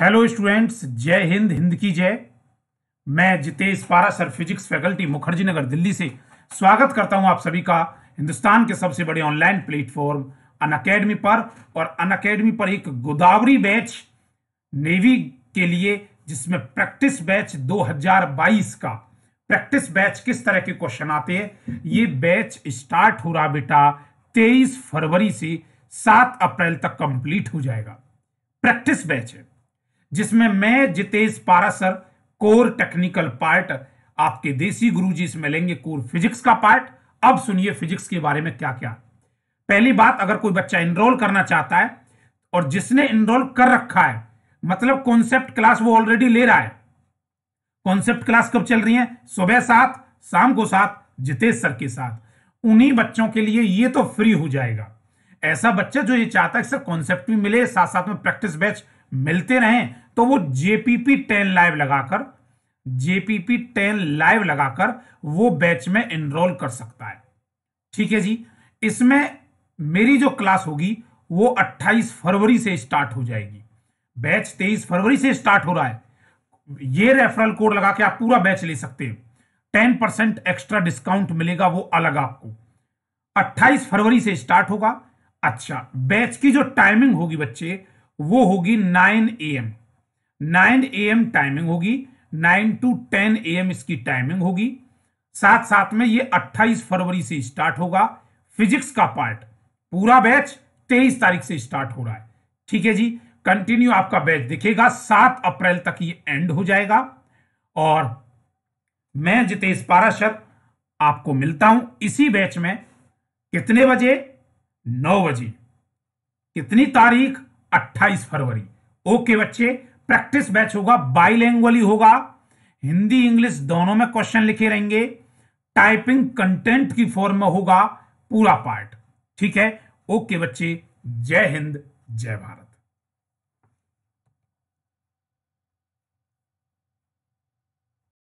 hello students जय हिंद हिंद की जय मैं Jitesh Parashar physics faculty Mukherjee Nagar Delhi से स्वागत करता हूं आप सभी का हिंदुस्तान के सबसे बड़े ऑनलाइन प्लेटफॉर्म अन अकेडमी पर और अन अकेडमी पर एक गोदावरी बैच नेवी के लिए जिसमें प्रैक्टिस बैच 2022 का प्रैक्टिस बैच किस तरह के क्वेश्चन आते हैं ये बैच स्टार्ट हो रहा बेटा तेईस फरवरी से सात अप्रैल तक कंप्लीट हो जाएगा प्रैक्टिस बैच है जिसमें मैं Jitesh Parashar core technical part आपके देसी गुरुजी इसमें लेंगे कोर फिजिक्स का पार्ट अब सुनिए फिजिक्स के बारे में क्या क्या पहली बात अगर कोई बच्चा इनरोल करना चाहता है और जिसने इनरोल कर रखा है मतलब कॉन्सेप्ट क्लास वो ऑलरेडी ले रहा है कॉन्सेप्ट क्लास कब चल रही है सुबह सात शाम को सात जितेश सर के साथ उन्हीं बच्चों के लिए ये तो फ्री हो जाएगा ऐसा बच्चा जो ये चाहता है सर कॉन्सेप्ट भी मिले साथ साथ में प्रैक्टिस बैच मिलते रहें तो वो जेपीपी टेन लाइव लगाकर जेपीपी टेन लाइव लगाकर वो बैच में एनरोल कर सकता है ठीक है जी इसमें मेरी जो क्लास होगी वो 28 फरवरी से स्टार्ट हो जाएगी बैच 23 फरवरी से स्टार्ट हो रहा है ये रेफरल कोड लगा के आप पूरा बैच ले सकते हैं टेन परसेंट एक्स्ट्रा डिस्काउंट मिलेगा वो अलग आपको 28 फरवरी से स्टार्ट होगा अच्छा बैच की जो टाइमिंग होगी बच्चे वो होगी 9 M nine A M timing होगी nine to ten A M इसकी टाइमिंग होगी साथ साथ में ये 28 फरवरी से स्टार्ट होगा फिजिक्स का पार्ट पूरा बैच 23 तारीख से स्टार्ट हो रहा है ठीक है जी कंटिन्यू आपका बैच दिखेगा सात अप्रैल तक ये एंड हो जाएगा और मैं जितेश पाराशर आपको मिलता हूं इसी बैच में कितने बजे नौ बजे कितनी तारीख 28 फरवरी ओके बच्चे प्रैक्टिस बैच होगा बाईलैंग्वली होगा हिंदी इंग्लिश दोनों में क्वेश्चन लिखे रहेंगे टाइपिंग कंटेंट की फॉर्म में होगा पूरा पार्ट ठीक है ओके बच्चे जय हिंद जय भारत